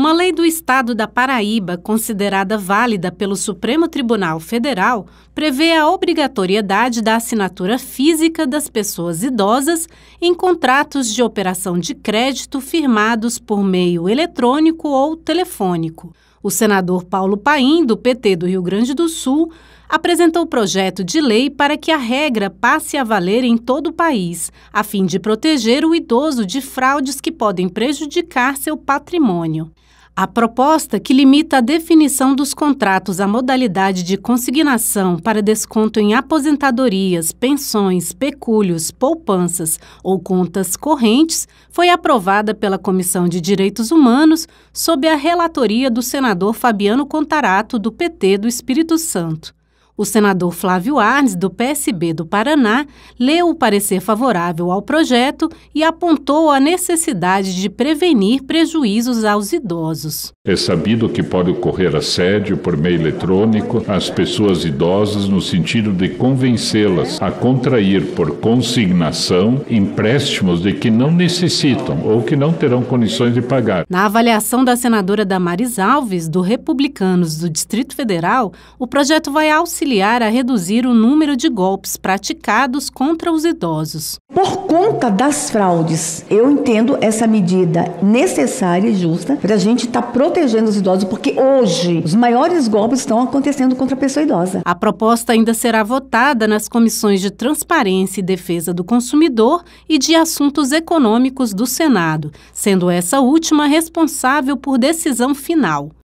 Uma lei do Estado da Paraíba, considerada válida pelo Supremo Tribunal Federal, prevê a obrigatoriedade da assinatura física das pessoas idosas em contratos de operação de crédito firmados por meio eletrônico ou telefônico. O senador Paulo Paim, do PT do Rio Grande do Sul, apresentou projeto de lei para que a regra passe a valer em todo o país, a fim de proteger o idoso de fraudes que podem prejudicar seu patrimônio. A proposta, que limita a definição dos contratos à modalidade de consignação para desconto em aposentadorias, pensões, pecúlios, poupanças ou contas correntes, foi aprovada pela Comissão de Direitos Humanos sob a relatoria do senador Fabiano Contarato, do PT do Espírito Santo. O senador Flávio Arnes, do PSB do Paraná, leu o parecer favorável ao projeto e apontou a necessidade de prevenir prejuízos aos idosos. É sabido que pode ocorrer assédio por meio eletrônico às pessoas idosas no sentido de convencê-las a contrair por consignação empréstimos de que não necessitam ou que não terão condições de pagar. Na avaliação da senadora Damaris Alves, do Republicanos do Distrito Federal, o projeto vai auxiliar auxiliar a reduzir o número de golpes praticados contra os idosos. Por conta das fraudes, eu entendo essa medida necessária e justa para a gente estar tá protegendo os idosos, porque hoje os maiores golpes estão acontecendo contra a pessoa idosa. A proposta ainda será votada nas comissões de Transparência e Defesa do Consumidor e de Assuntos Econômicos do Senado, sendo essa última responsável por decisão final.